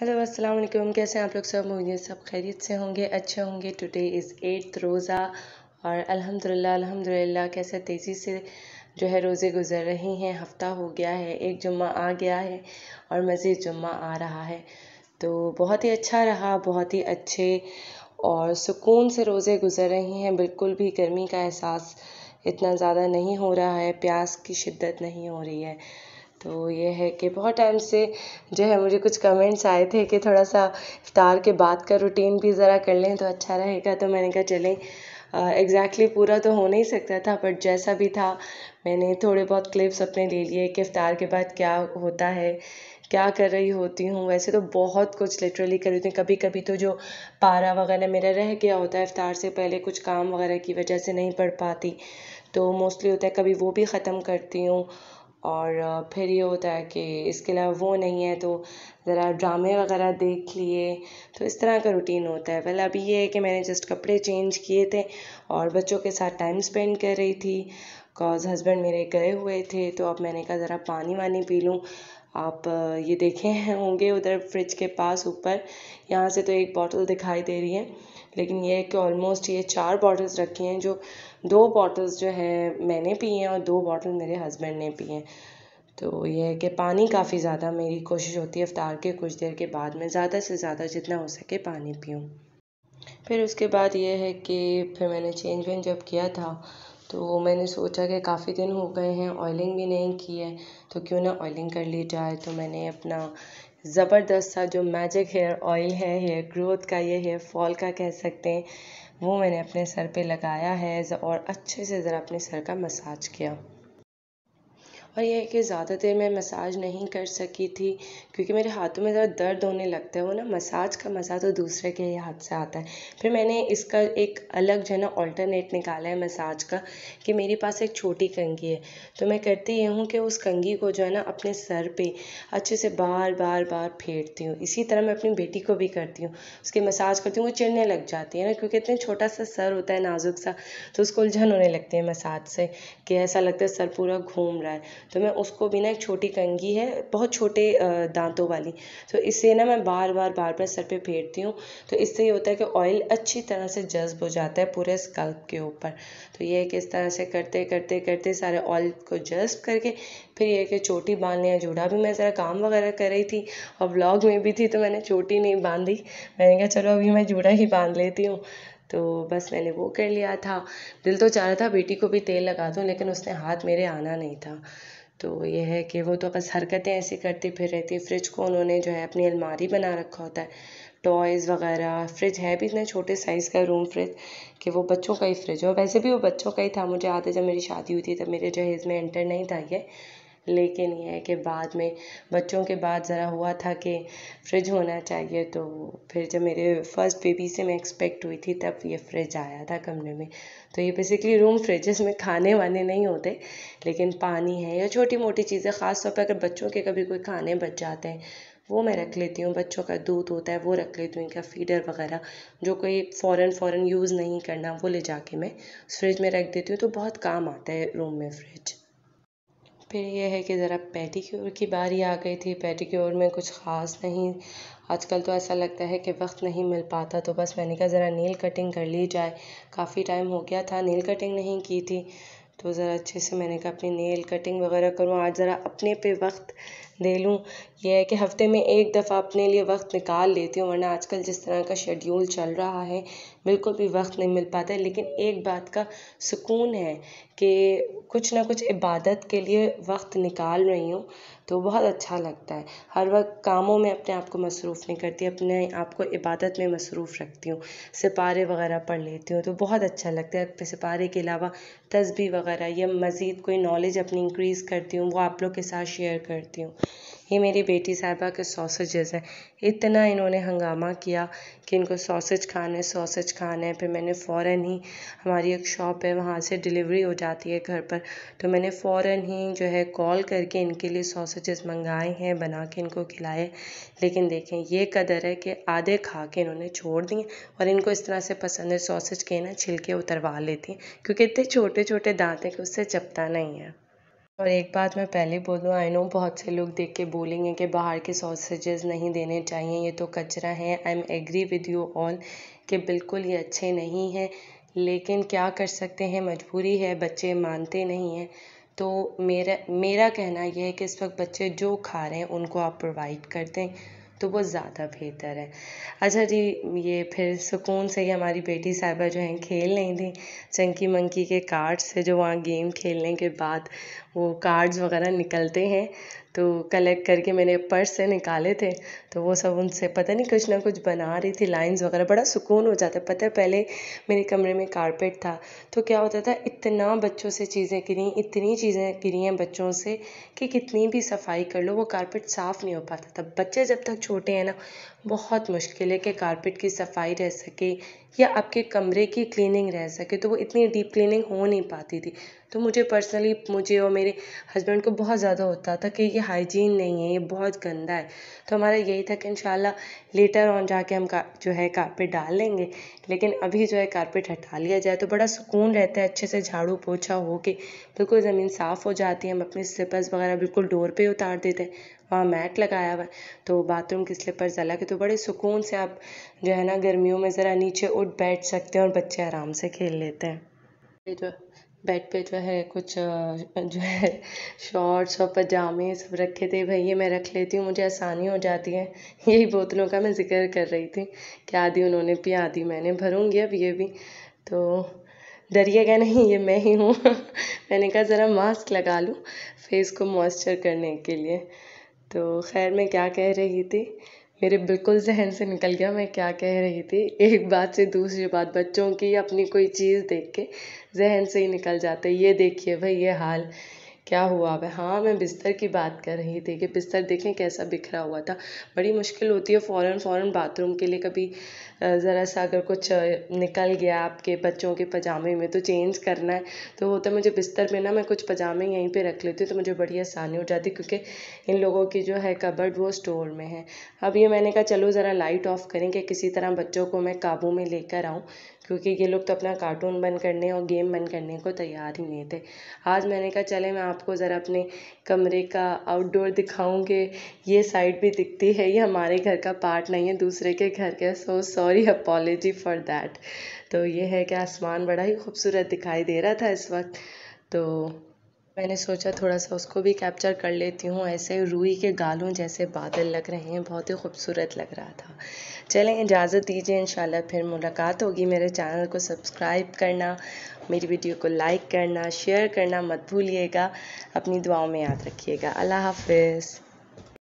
hello अस्सलाम वालेकुम कैसे हैं आप लोग सब मुझे सब खैरियत से होंगे अच्छे होंगे टुडे इज़ एट्थ रोज़ा और अल्हम्दुलिल्लाह अल्हम्दुलिल्लाह कैसे तेज़ी से जो है रोज़े गुजर रहे हैं हफ़्ता हो गया है एक जुम्मा आ गया है और मज़ीद जुम्मा आ रहा है तो बहुत ही अच्छा रहा बहुत ही अच्छे और सुकून से रोज़े गुजर रहे हैं बिल्कुल भी गर्मी का एहसास इतना ज़्यादा नहीं हो रहा है प्यास की शिद्दत नहीं हो रही है तो ये है कि बहुत टाइम से जो है मुझे कुछ कमेंट्स आए थे कि थोड़ा सा इफ्तार के बाद का रूटीन भी ज़रा कर लें तो अच्छा रहेगा तो मैंने कहा चलें एग्जैक्टली पूरा तो हो नहीं सकता था बट जैसा भी था मैंने थोड़े बहुत क्लिप्स अपने ले लिए कि इफ्तार के बाद क्या होता है क्या कर रही होती हूँ वैसे तो बहुत कुछ लिटरली कर रही हूँ कभी कभी तो जो पारा वगैरह मेरा रह गया होता है इफ्तार से पहले कुछ काम वगैरह की वजह से नहीं पढ़ पाती तो मोस्टली होता है कभी वो भी ख़त्म करती हूँ और फिर ये होता है कि इसके अलावा वो नहीं है तो ज़रा ड्रामे वगैरह देख लिए तो इस तरह का रूटीन होता है पहले अभी ये है कि मैंने जस्ट कपड़े चेंज किए थे और बच्चों के साथ टाइम स्पेंड कर रही थी बिकॉज़ हस्बैंड मेरे गए हुए थे तो अब मैंने कहा ज़रा पानी वानी पी लूँ आप ये देखे होंगे उधर फ्रिज के पास ऊपर यहाँ से तो एक बॉटल दिखाई दे रही है लेकिन ये है कि ऑलमोस्ट ये चार बॉटल्स रखी हैं जो दो बॉटल्स जो है मैंने पी हैं और दो बॉटल मेरे हस्बैंड ने पी हैं तो ये है कि पानी काफ़ी ज़्यादा मेरी कोशिश होती है अफ्तार के कुछ देर के बाद में ज़्यादा से ज़्यादा जितना हो सके पानी पीऊँ फिर उसके बाद ये है कि फिर मैंने चेंज वेंज जब किया था तो मैंने सोचा कि काफ़ी दिन हो गए हैं ऑयलिंग भी नहीं की है तो क्यों ना ऑयलिंग कर ली जाए तो मैंने अपना ज़बरदस्त सा जो मैजिक हेयर ऑयल है हेयर ग्रोथ का ये हेयर फॉल का कह सकते हैं वो मैंने अपने सर पे लगाया है और अच्छे से ज़रा अपने सर का मसाज किया और यह है कि ज़्यादा देर मैं मसाज नहीं कर सकी थी क्योंकि मेरे हाथों में ज़रा दर्द होने लगता है वो ना मसाज का मज़ा तो दूसरे के ही हाथ से आता है फिर मैंने इसका एक अलग जो है ना ऑल्टरनेट निकाला है मसाज का कि मेरे पास एक छोटी कंगी है तो मैं करती ये हूँ कि उस कंगी को जो है ना अपने सर पर अच्छे से बार बार बार फेरती हूँ इसी तरह मैं अपनी बेटी को भी करती हूँ उसकी मसाज करती हूँ वो चिड़ने लग जाती है ना क्योंकि इतने छोटा सा सर होता है नाजुक सा तो उसको उलझन होने लगती है मसाज से कि ऐसा लगता है सर पूरा घूम रहा है तो मैं उसको भी ना एक छोटी कंगी है बहुत छोटे दांतों वाली तो इससे ना मैं बार बार बार बार सर पे फेरती हूँ तो इससे ये होता है कि ऑयल अच्छी तरह से जज्ब हो जाता है पूरे स्कल्प के ऊपर तो ये कि इस तरह से करते करते करते सारे ऑयल को जज्ब करके फिर ये कि चोटी बांधने या जूड़ा भी मैं ज़रा काम वगैरह कर रही थी और ब्लॉग में भी थी तो मैंने चोटी नहीं बांधी मैंने कहा चलो अभी मैं जूड़ा ही बांध लेती हूँ तो बस मैंने वो कर लिया था दिल तो चाह रहा था बेटी को भी तेल लगा दूँ लेकिन उसने हाथ मेरे आना नहीं था तो ये है कि वो तो बस हरकतें ऐसी करती फिर रहती है फ्रिज को उन्होंने जो है अपनी अलमारी बना रखा होता है टॉयज़ वगैरह फ्रिज है भी इतना छोटे साइज़ का रूम फ्रिज कि वो बच्चों का ही फ्रिज है और वैसे भी वो बच्चों का ही था मुझे याद है जब मेरी शादी हुई थी तब मेरे जहेज़ में एंटर नहीं था ये लेकिन ये है कि बाद में बच्चों के बाद ज़रा हुआ था कि फ्रिज होना चाहिए तो फिर जब मेरे फर्स्ट बेबी से मैं एक्सपेक्ट हुई थी तब ये फ्रिज आया था कमरे में तो ये बेसिकली रूम फ्रिज इसमें खाने वाने नहीं होते लेकिन पानी है या छोटी मोटी चीज़ें ख़ास तौर पर अगर बच्चों के कभी कोई खाने बच जाते हैं वो मैं रख लेती हूँ बच्चों का दूध होता है वो रख लेती हूँ इनका फीडर वगैरह जो कोई फ़ौरन फ़ौरन यूज़ नहीं करना वो ले जाके मैं फ्रिज में रख देती हूँ तो बहुत काम आता है रूम में फ्रिज फिर ये है कि ज़रा पेटीक्योर की बारी आ गई थी पेटीक्योर में कुछ ख़ास नहीं आजकल तो ऐसा लगता है कि वक्त नहीं मिल पाता तो बस मैंने कहा ज़रा नील कटिंग कर ली जाए काफ़ी टाइम हो गया था नील कटिंग नहीं की थी तो ज़रा अच्छे से मैंने कहा अपनी नील कटिंग वगैरह करूँ आज ज़रा अपने पे वक्त दे लूँ यह है कि हफ़्ते में एक दफ़ा अपने लिए वक्त निकाल लेती हूँ वरना आजकल जिस तरह का शेड्यूल चल रहा है बिल्कुल भी वक्त नहीं मिल पाता है लेकिन एक बात का सुकून है कि कुछ ना कुछ इबादत के लिए वक्त निकाल रही हूँ तो बहुत अच्छा लगता है हर वक्त कामों में अपने आप को मसरूफ़ नहीं करती अपने आप को इबादत में मसरूफ़ रखती हूँ सिपारे वगैरह पढ़ लेती हूँ तो बहुत अच्छा लगता है सिपारे के अलावा तस्बी वगैरह या मज़ीद कोई नॉलेज अपनी इंक्रीज़ करती हूँ वो आप लोग के साथ शेयर करती हूँ ये मेरी बेटी साहिबा के सॉसेजेस हैं इतना इन्होंने हंगामा किया कि इनको सॉसेज खाने सॉसेज खाने फिर मैंने फ़ौर ही हमारी एक शॉप है वहाँ से डिलीवरी हो जाती है घर पर तो मैंने फ़ौर ही जो है कॉल करके इनके लिए सॉसेजेस मंगाए हैं बना के इनको खिलाए लेकिन देखें ये कदर है कि आधे खा के इन्होंने छोड़ दिए और इनको इस तरह से पसंद है सॉसेज के ना छिलके उतरवा लेती हैं क्योंकि इतने छोटे छोटे छोटे दांत हैं कि उससे चपता नहीं है और एक बात मैं पहले बोलूँ आई नो बहुत से लोग देख के बोलेंगे कि बाहर के सॉसेजेस नहीं देने चाहिए ये तो कचरा है I am agree with you all कि बिल्कुल ये अच्छे नहीं हैं लेकिन क्या कर सकते हैं मजबूरी है बच्चे मानते नहीं हैं तो मेरा मेरा कहना यह है कि इस वक्त बच्चे जो खा रहे हैं उनको आप प्रोवाइड कर दें तो वो ज़्यादा बेहतर है अच्छा जी ये फिर सुकून से ही हमारी बेटी साहिबा जो हैं खेल रही थी चंकी मंकी के कार्ड्स से जो वहाँ गेम खेलने के बाद वो कार्ड्स वगैरह निकलते हैं तो कलेक्ट करके मैंने पर्स से निकाले थे तो वो सब उनसे पता नहीं कुछ ना कुछ बना रही थी लाइंस वगैरह बड़ा सुकून हो जाता है पता है पहले मेरे कमरे में कारपेट था तो क्या होता था इतना बच्चों से चीज़ें गिरी इतनी चीज़ें गिरी हैं बच्चों से कि कितनी भी सफाई कर लो वो कारपेट साफ़ नहीं हो पाता था बच्चे जब तक छोटे हैं ना बहुत मुश्किल है कि कारपेट की सफाई रह सके या आपके कमरे की क्लीनिंग रह सके तो वो इतनी डीप क्लीनिंग हो नहीं पाती थी तो मुझे पर्सनली मुझे और मेरे हस्बैंड को बहुत ज़्यादा होता था कि ये हाइजीन नहीं है ये बहुत गंदा है तो हमारा यही था कि इंशाल्लाह लेटर ऑन जाके हम का जो है कारपेट डाल लेंगे लेकिन अभी जो है कारपेट हटा लिया जाए तो बड़ा सुकून रहता है अच्छे से झाड़ू पोछा हो के बिल्कुल ज़मीन साफ़ हो जाती है हम अपने स्लीपर्स वगैरह बिल्कुल डोर पर उतार देते हैं वहाँ मैट लगाया हुआ है तो बाथरूम के स्लीपर्स अलग है तो बड़े सुकून से आप जो है ना गर्मियों में ज़रा नीचे उठ बैठ सकते हैं और बच्चे आराम से खेल लेते हैं जो बेड पे जो है कुछ जो है शॉर्ट्स और पजामे सब रखे थे भाई ये मैं रख लेती हूँ मुझे आसानी हो जाती है यही बोतलों का मैं ज़िक्र कर रही थी कि आधी उन्होंने पिया आधी मैंने भरूँगी अब ये भी तो डरिएगा नहीं ये मैं ही हूँ मैंने कहा ज़रा मास्क लगा लूँ फेस को मॉइस्चर करने के लिए तो खैर मैं क्या कह रही थी मेरे बिल्कुल ज़हन से निकल गया मैं क्या कह रही थी एक बात से दूसरी बात बच्चों की अपनी कोई चीज़ देख के ज़हन से ही निकल जाते ये देखिए भाई ये हाल क्या हुआ अब हाँ मैं बिस्तर की बात कर रही थी कि बिस्तर देखें कैसा बिखरा हुआ था बड़ी मुश्किल होती है फ़ौर फ़ौर बाथरूम के लिए कभी ज़रा सा अगर कुछ निकल गया आपके बच्चों के पजामे में तो चेंज करना है तो होता मुझे बिस्तर में ना मैं कुछ पजामे यहीं पे रख लेती हूँ तो मुझे बड़ी आसानी हो जाती क्योंकि इन लोगों की जो है कबर्ड वो स्टोर में है अब ये मैंने कहा चलो ज़रा लाइट ऑफ करें कि किसी तरह बच्चों को मैं काबू में लेकर आऊँ क्योंकि ये लोग तो अपना कार्टून बंद करने और गेम बंद करने को तैयार ही नहीं थे आज मैंने कहा चले मैं आपको ज़रा अपने कमरे का आउटडोर दिखाऊं कि ये साइड भी दिखती है ये हमारे घर का पार्ट नहीं है दूसरे के घर का so sorry apology for that तो ये है कि आसमान बड़ा ही खूबसूरत दिखाई दे रहा था इस वक्त तो मैंने सोचा थोड़ा सा उसको भी कैप्चर कर लेती हूँ ऐसे रूई के गालों जैसे बादल लग रहे हैं बहुत ही खूबसूरत लग रहा था चलें इजाज़त दीजिए इन फिर मुलाकात होगी मेरे चैनल को सब्सक्राइब करना मेरी वीडियो को लाइक करना शेयर करना मत भूलिएगा अपनी दुआओं में याद रखिएगा अल्लाह हाफिज़